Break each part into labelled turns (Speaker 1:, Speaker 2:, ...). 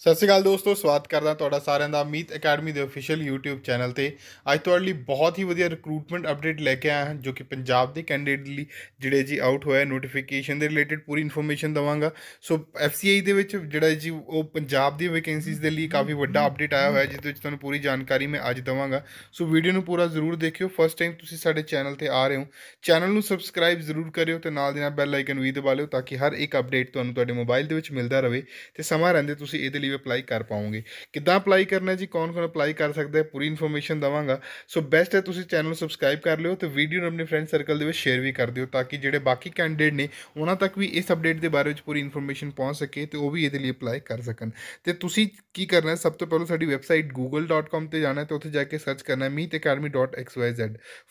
Speaker 1: ਸਤਿ ਸ਼੍ਰੀ ਅਕਾਲ ਦੋਸਤੋ ਸਵਾਗਤ ਕਰਦਾ ਤੁਹਾਡਾ ਸਾਰਿਆਂ ਦਾ ਅਮੀਤ ਅਕੈਡਮੀ ਦੇ ਅਫੀਸ਼ੀਅਲ YouTube ਚੈਨਲ ਤੇ ਅੱਜ ਤੁਹਾਡੇ ਲਈ ਬਹੁਤ ਹੀ ਵਧੀਆ ਰਿਕਰੂਟਮੈਂਟ ਅਪਡੇਟ ਲੈ ਕੇ ਆਇਆ ਹਾਂ ਜੋ ਕਿ ਪੰਜਾਬ ਦੇ ਕੈਂਡੀਡੇਟ ਲਈ ਜਿਹੜੇ ਜੀ ਆਊਟ ਹੋਇਆ ਨੋਟੀਫਿਕੇਸ਼ਨ ਦੇ ਰਿਲੇਟਡ ਪੂਰੀ ਇਨਫੋਰਮੇਸ਼ਨ ਦਵਾਂਗਾ ਸੋ FCI ਦੇ ਵਿੱਚ ਜਿਹੜਾ ਜੀ ਉਹ ਪੰਜਾਬ ਦੀ ਵੈਕੈਂਸੀਜ਼ ਦੇ ਲਈ ਕਾਫੀ ਵੱਡਾ ਅਪਡੇਟ ਆਇਆ ਹੋਇਆ ਜਿਸ ਦੇ ਵਿੱਚ ਤੁਹਾਨੂੰ ਪੂਰੀ ਜਾਣਕਾਰੀ ਮੈਂ ਅੱਜ ਦਵਾਂਗਾ ਸੋ ਵੀਡੀਓ ਨੂੰ ਪੂਰਾ ਜ਼ਰੂਰ ਦੇਖਿਓ ਫਸਟ ਟਾਈਮ ਤੁਸੀਂ ਸਾਡੇ ਚੈਨਲ ਤੇ ਆ ਰਹੇ ਹੋ ਚੈਨਲ ਨੂੰ ਸਬਸਕ੍ਰਾਈਬ ਜ਼ਰੂਰ ਕਰਿਓ ਤੇ ਨਾਲ ਦੇ ਨਾਲ ਬੈਲ ਆਈਕਨ ਵੀ ਦਬਾ ਲਿਓ ਤਾਂ ਕਿ ਹਰ ਇੱਕ ਅਪਡੇਟ ਤੁਹਾਨੂੰ ਤੁਹਾਡੇ ਮੋਬਾਈਲ ਦੇ ਵਿੱਚ ਮਿਲਦਾ ਰਹੇ ਤੇ ਸਮਾਂ ਰਹਿੰਦੇ ਤੁਸੀਂ ਇਹਦੇ ਲਈ ਐਕਟਿਵ ਅਪਲਾਈ ਕਰ ਪਾਉਂਗੇ ਕਿੱਦਾਂ ਅਪਲਾਈ ਕਰਨਾ ਹੈ ਜੀ ਕੌਣ ਕੌਣ ਅਪਲਾਈ ਕਰ ਸਕਦਾ ਹੈ ਪੂਰੀ ਇਨਫੋਰਮੇਸ਼ਨ ਦਵਾਂਗਾ ਸੋ ਬੈਸਟ ਹੈ ਤੁਸੀਂ ਚੈਨਲ ਨੂੰ ਸਬਸਕ੍ਰਾਈਬ ਕਰ ਲਿਓ ਤੇ ਵੀਡੀਓ ਨੂੰ ਆਪਣੇ ਫਰੈਂਡ ਸਰਕਲ ਦੇ ਵਿੱਚ ਸ਼ੇਅਰ ਵੀ ਕਰ ਦਿਓ ਤਾਂ ਕਿ ਜਿਹੜੇ ਬਾਕੀ ਕੈਂਡੀਡੇਟ ਨੇ ਉਹਨਾਂ ਤੱਕ ਵੀ ਇਸ ਅਪਡੇਟ ਦੇ ਬਾਰੇ ਵਿੱਚ ਪੂਰੀ ਇਨਫੋਰਮੇਸ਼ਨ ਪਹੁੰਚ ਸਕੇ ਤੇ ਉਹ ਵੀ ਇਹਦੇ ਲਈ ਅਪਲਾਈ ਕਰ ਸਕਣ ਤੇ ਤੁਸੀਂ ਕੀ ਕਰਨਾ ਹੈ ਸਭ ਤੋਂ ਪਹਿਲਾਂ ਸਾਡੀ ਵੈਬਸਾਈਟ google.com ਤੇ ਜਾਣਾ ਹੈ ਤੇ ਉੱਥੇ ਜਾ ਕੇ ਸਰਚ ਕਰਨਾ ਹੈ meetacademy.xyz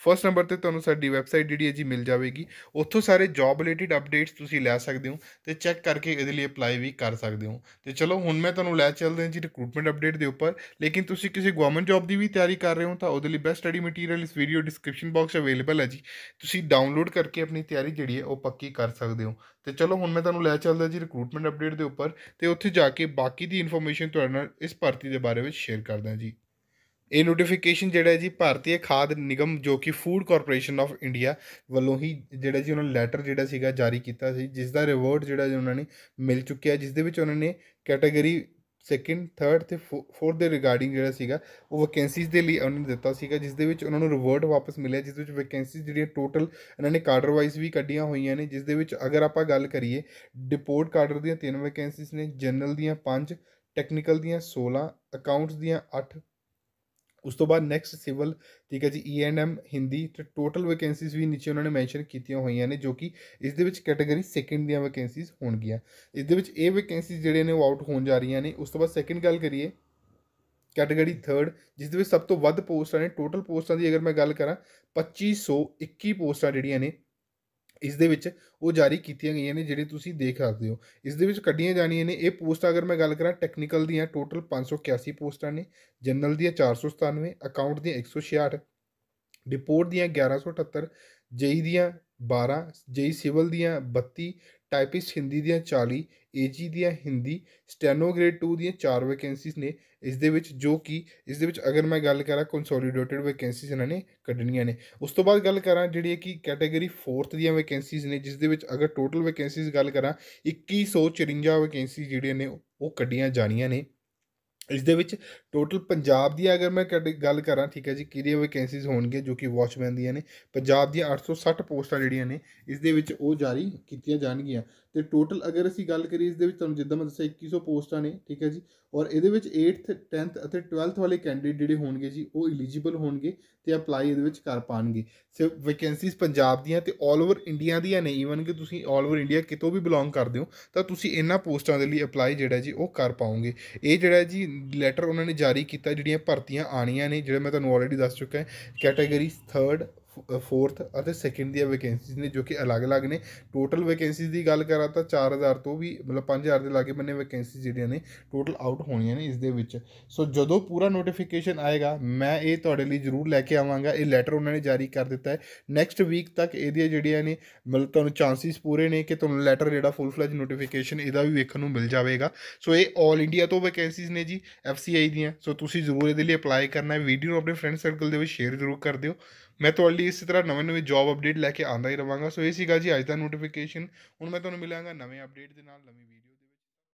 Speaker 1: ਫਰਸਟ ਨੰਬਰ ਤੇ ਤੁਹਾਨੂੰ ਸਾਡੀ ਵੈਬਸਾਈਟ ਜਿਹੜੀ ਹੈ ਜੀ ਮਿਲ ਜਾਵੇਗੀ ਉੱਥੋਂ ਸਾਰੇ ਜੌਬ ਰਿਲੇਟਡ ਅਪਡੇਟਸ ਤੁਸੀਂ ਲੈ ਸਕਦੇ ਹੋ ਤੇ ਚੈੱਕ ਕਰਕੇ ਇਹਦੇ ਲਈ ਅਪਲਾਈ ਵੀ ਕਰ ਸਕਦੇ ਹੋ ਤੇ ਚਲੋ ਹੁਣ ਮੈਂ ਤੁਹਾਨੂੰ ਨੂੰ ਲੈ ਚੱਲਦੇ ਹਾਂ ਜੀ ਰਿਕਰੂਟਮੈਂਟ ਅਪਡੇਟ ਦੇ ਉੱਪਰ ਲੇਕਿਨ ਤੁਸੀਂ ਕਿਸੇ ਗਵਰਨਮੈਂਟ ਜੌਬ ਦੀ ਵੀ ਤਿਆਰੀ ਕਰ ਰਹੇ ਹੋ ਤਾਂ ਉਹਦੇ ਲਈ ਬੈਸਟ ਸਟੱਡੀ ਮਟੀਰੀਅਲ ਇਸ ਵੀਡੀਓ ਡਿਸਕ੍ਰਿਪਸ਼ਨ ਬਾਕਸ ਅਵੇਲੇਬਲ ਹੈ ਜੀ ਤੁਸੀਂ ਡਾਊਨਲੋਡ ਕਰਕੇ ਆਪਣੀ ਤਿਆਰੀ ਜਿਹੜੀ ਹੈ ਉਹ ਪੱਕੀ ਕਰ ਸਕਦੇ ਹੋ ਤੇ ਚਲੋ ਹੁਣ ਮੈਂ ਤੁਹਾਨੂੰ ਲੈ ਚੱਲਦਾ ਜੀ ਰਿਕਰੂਟਮੈਂਟ ਅਪਡੇਟ ਦੇ ਉੱਪਰ ਤੇ ਉੱਥੇ ਜਾ ਕੇ ਬਾਕੀ ਦੀ ਇਨਫੋਰਮੇਸ਼ਨ ਤੁਹਾਡੇ ਨਾਲ ਇਸ ਭਰਤੀ ਦੇ ਬਾਰੇ ਵਿੱਚ ਸ਼ੇਅਰ ਕਰਦਾ ਜੀ ਇਹ ਨੋਟੀਫਿਕੇਸ਼ਨ ਜਿਹੜਾ ਹੈ ਜੀ ਭਾਰਤੀ ਖਾਦ ਨਿਗਮ ਜੋ ਕਿ ਫੂਡ ਕਾਰਪੋਰੇਸ਼ਨ ਆਫ ਇੰਡੀਆ ਵੱਲੋਂ ਹੀ ਜਿਹੜਾ ਜੀ ਉਹਨਾਂ ਨੇ ਲੈਟਰ ਜਿਹੜਾ ਸੀਗਾ ਜਾਰੀ ਕੀਤਾ ਸੀ ਜਿਸ ਦਾ ਰਿਵਾਰਡ ਜਿਹੜਾ ਜੀ ਉਹਨਾਂ ਨੇ ਮਿਲ ਚੁੱਕਿਆ ਜਿਸ ਦੇ ਵਿੱਚ ਉਹਨਾਂ ਨੇ ਕੈਟਾਗਰੀ ਸੈਕਿੰਡ ਥਰਡ ਤੇ ਫੋਰਥ ਦੇ ਰਿਗਾਰਡਿੰਗ ਜਿਹੜਾ ਸੀਗਾ ਉਹ ਵੈਕੈਂਸੀਜ਼ ਦੇ ਲਈ ਉਹਨਾਂ ਨੇ ਦਿੱਤਾ ਸੀਗਾ ਜਿਸ ਦੇ ਵਿੱਚ ਉਹਨਾਂ ਨੂੰ ਰਿਵਰਟ ਵਾਪਸ ਮਿਲਿਆ ਜਿਸ ਵਿੱਚ ਵੈਕੈਂਸੀਜ਼ ਜਿਹੜੀਆਂ ਟੋਟਲ ਇਹਨਾਂ ਨੇ ਕਾਡਰ ਵਾਈਜ਼ ਵੀ ਕੱਢੀਆਂ ਹੋਈਆਂ ਨੇ ਜਿਸ ਦੇ ਵਿੱਚ ਅਗਰ ਆਪਾਂ ਗੱਲ ਕਰੀਏ ਡਿਪੋਰਟ ਕਾਡਰ ਦੀਆਂ ਤਿੰਨ ਵੈਕੈਂਸੀਜ਼ ਨੇ ਜਨਰਲ ਦੀਆਂ ਪੰਜ ਟੈਕਨੀਕਲ ਦੀਆਂ 16 ਅਕਾਊਂਟਸ ਦੀਆਂ 8 ਉਸ ਤੋਂ ਬਾਅਦ ਨੈਕਸਟ ਸਿਵਲ ਠੀਕ ਹੈ ਜੀ ਈਐਨਐਮ e ਹਿੰਦੀ ਤੇ ਟੋਟਲ ਵੈਕੈਂਸੀਜ਼ ਵੀ ਨੀਚੇ ਉਹਨਾਂ ਨੇ ਮੈਂਸ਼ਨ ਕੀਤੀਆਂ ਹੋਈਆਂ ਨੇ ਜੋ ਕਿ ਇਸ ਦੇ ਵਿੱਚ ਕੈਟਾਗਰੀ ਸੈਕੰਡ ਦੀਆਂ ਵੈਕੈਂਸੀਜ਼ ਹੋਣਗੀਆਂ ਇਸ ਦੇ ਵਿੱਚ ਇਹ ਵੈਕੈਂਸੀਜ਼ ਜਿਹੜੇ ਨੇ ਉਹ ਆਊਟ ਹੋਣ ਜਾ ਰਹੀਆਂ ਨੇ ਉਸ ਤੋਂ ਬਾਅਦ ਸੈਕੰਡ ਗੱਲ ਕਰੀਏ ਕੈਟਾਗਰੀ 3 ਜਿਸ ਦੇ ਵਿੱਚ ਸਭ ਤੋਂ ਵੱਧ ਪੋਸਟਾਂ ਨੇ ਟੋਟਲ ਪੋਸਟਾਂ ਦੀ ਅਗਰ ਮੈਂ ਗੱਲ ਕਰਾਂ 2521 ਪੋਸਟਾਂ ਜਿਹੜੀਆਂ ਨੇ ਇਸ ਦੇ ਵਿੱਚ ਉਹ ਜਾਰੀ ਕੀਤੀਆਂ ਗਈਆਂ ਨੇ ਜਿਹੜੇ ਤੁਸੀਂ ਦੇਖ ਸਕਦੇ ਹੋ ਇਸ ਦੇ ਵਿੱਚ ਕੱਢੀਆਂ ਜਾਣੀਆਂ ਨੇ ਇਹ ਪੋਸਟ ਅਗਰ ਮੈਂ ਗੱਲ ਕਰਾਂ ਟੈਕਨੀਕਲ ਦੀਆਂ ਟੋਟਲ 581 ਪੋਸਟਾਂ ਨੇ ਜਨਰਲ ਦੀਆਂ 497 ਅਕਾਊਂਟ ਦੀਆਂ 166 ਰਿਪੋਰਟ ਦੀਆਂ 1178 ਜੇਈ ਦੀਆਂ 12 ਜੇਈ ਸਿਵਲ ਦੀਆਂ 32 ਟਾਈਪਿਸਟ ਹਿੰਦੀ ਦੀਆਂ 40 ਏਜੀ ਦੀਆਂ ਹਿੰਦੀ ਸਟੈਨੋ ਗ੍ਰੇਡ 2 ਦੀਆਂ 4 ਵੈਕੈਂਸੀਆਂ ਨੇ ਇਸ ਦੇ ਵਿੱਚ ਜੋ ਕਿ ਇਸ ਦੇ ਵਿੱਚ ਅਗਰ ਮੈਂ ਗੱਲ ਕਰਾਂ ਕੰਸੋਲੀਡੇਟਡ ਵੈਕੈਂਸੀਆਂ ਇਹਨਾਂ ਨੇ ਕੱਢਣੀਆਂ ਨੇ ਉਸ ਤੋਂ ਬਾਅਦ ਗੱਲ ਕਰਾਂ ਜਿਹੜੀ ਕਿ ਕੈਟਾਗਰੀ 4th ਦੀਆਂ ਵੈਕੈਂਸੀਆਂ ਨੇ ਜਿਸ ਦੇ ਵਿੱਚ ਅਗਰ ਟੋਟਲ ਵੈਕੈਂਸੀਆਂ ਗੱਲ ਕਰਾਂ 2154 ਵੈਕੈਂਸੀ ਜਿਹੜੀਆਂ ਨੇ ਉਹ ਕੱਢੀਆਂ ਜਾਣੀਆਂ ਨੇ ਇਸ ਦੇ ਵਿੱਚ ਟੋਟਲ ਪੰਜਾਬ ਦੀ ਅਗਰ ਮੈਂ ਗੱਲ ਕਰਾਂ ਠੀਕ ਹੈ ਜੀ ਕਿਹੜੀਆਂ ਵੈਕੈਂਸੀਜ਼ ਹੋਣਗੀਆਂ ਜੋ ਕਿ ਵਾਚਮੈਨ ਦੀਆਂ ਨੇ ਪੰਜਾਬ ਦੀਆਂ 860 ਪੋਸਟਾਂ ਜਿਹੜੀਆਂ ਨੇ ਇਸ ਦੇ ਵਿੱਚ ਉਹ ਜਾਰੀ ਕੀਤੀਆਂ ਜਾਣਗੀਆਂ ਤੇ ਟੋਟਲ ਅਗਰ ਅਸੀਂ ਗੱਲ ਕਰੀਏ ਇਸ ਦੇ ਵਿੱਚ ਤੁਹਾਨੂੰ ਜਿੱਦਾਂ ਮੈਂ ਦੱਸਿਆ 2100 ਪੋਸਟਾਂ ਨੇ ਠੀਕ ਹੈ ਜੀ ਔਰ ਇਹਦੇ ਵਿੱਚ 8th 10th ਅਤੇ 12th ਵਾਲੇ ਕੈਂਡੀਡੇਟ ਜਿਹੜੇ ਹੋਣਗੇ ਜੀ ਉਹ ਐਲੀਜੀਬਲ ਹੋਣਗੇ ਤੇ ਅਪਲਾਈ ਇਹਦੇ ਵਿੱਚ ਕਰ ਪਾਣਗੇ ਸੋ ਵੈਕੈਂਸੀਜ਼ ਪੰਜਾਬ ਦੀਆਂ ਤੇ 올 ਓਵਰ ਇੰਡੀਆ ਦੀਆਂ ਨੇ ਈਵਨ ਕਿ ਤੁਸੀਂ 올 ਓਵਰ ਇੰਡੀਆ ਕਿਤੋਂ ਵੀ ਬਿਲੋਂਗ ਕਰਦੇ ਹੋ ਤਾਂ ਤੁਸੀਂ ਇਹਨਾਂ ਪੋਸਟਾਂ ਦੇ ਲਈ ਅਪਲਾਈ ਜਿਹੜਾ ਜੀ ਉਹ ਕਰ ਪਾਉਂਗੇ ਇਹ ਜਿਹੜਾ ਜੀ ਲੈਟਰ ਉਹਨਾਂ ਨੇ ਜਾਰੀ ਕੀਤਾ ਜਿਹੜੀਆਂ ਭਰਤੀਆਂ ਆਣੀਆਂ ਨੇ ਜਿਹੜੇ ਮੈਂ ਤੁਹਾਨੂੰ ਆਲਰੇਡੀ ਦੱਸ ਚੁੱਕਾ ਹਾਂ ਕੈਟਾਗਰੀ 3rd ਫੋਰਥ ਅਤੇ ਸੈਕਿੰਡ ਦੀਆਂ ਵੈਕੈਂਸੀਜ਼ ਨੇ ਜੋ ਕਿ ਅਲੱਗ-ਅਲੱਗ ਨੇ ਟੋਟਲ ਵੈਕੈਂਸੀਜ਼ ਦੀ ਗੱਲ ਕਰਾਂ ਤਾਂ 4000 ਤੋਂ ਵੀ ਮਤਲਬ 5000 ਦੇ ਲਾਗੇ ਬੰਨੇ ਵੈਕੈਂਸੀ ਜਿਹੜੀਆਂ ਨੇ ਟੋਟਲ ਆਊਟ ਹੋਣੀਆਂ ਨੇ ਇਸ ਦੇ ਵਿੱਚ ਸੋ ਜਦੋਂ ਪੂਰਾ ਨੋਟੀਫਿਕੇਸ਼ਨ ਆਏਗਾ ਮੈਂ ਇਹ ਤੁਹਾਡੇ ਲਈ ਜ਼ਰੂਰ ਲੈ ਕੇ ਆਵਾਂਗਾ ਇਹ ਲੈਟਰ ਉਹਨਾਂ ਨੇ ਜਾਰੀ ਕਰ ਦਿੱਤਾ ਹੈ ਨੈਕਸਟ ਵੀਕ ਤੱਕ ਇਹਦੀਆਂ ਜਿਹੜੀਆਂ ਨੇ ਮਤਲਬ ਤੁਹਾਨੂੰ ਚਾਂਸਸ ਪੂਰੇ ਨੇ ਕਿ ਤੁਹਾਨੂੰ ਲੈਟਰ ਜਿਹੜਾ ਫੁੱਲ ਫਲੈਜ ਨੋਟੀਫਿਕੇਸ਼ਨ ਇਹਦਾ ਵੀ ਵੇਖਣ ਨੂੰ ਮਿਲ ਜਾਵੇਗਾ ਸੋ ਇਹ 올 ਇੰਡੀਆ ਤੋਂ ਵੈਕੈਂਸੀਜ਼ ਨੇ ਜੀ ਐਫਸੀਆਈ ਦੀਆਂ ਸੋ ਤੁਸੀਂ ਜ਼ਰੂਰ ਇਹਦੇ ਲਈ ਅਪਲਾਈ ਕਰਨਾ ਹੈ ਵੀਡੀਓ ਨੂੰ ਆਪਣੇ ਫਰੈਂਡ ਸਰਕਲ ਦੇ ਵਿੱਚ ਸ਼ੇਅਰ ਜ਼ਰੂਰ ਕਰ ਦਿਓ ਮੈਂ ਤੁਹਾਡੇ ਲਈ ਇਸੇ ਤਰ੍ਹਾਂ ਨਵੇਂ ਨਵੇਂ ਜੌਬ ਅਪਡੇਟ ਲੈ ਕੇ ਆਉਂਦਾ ਹੀ ਰਵਾਂਗਾ ਸੋ ਇਹ ਸੀਗਾ ਜੀ ਅੱਜ ਦਾ ਨੋਟੀਫਿਕੇਸ਼ਨ ਹੁਣ ਮੈਂ ਤੁਹਾਨੂੰ ਮਿਲਾਂਗਾ ਨਵੇਂ ਅਪਡੇਟ ਦੇ ਨਾਲ ਨਵੀਂ ਵੀਡੀਓ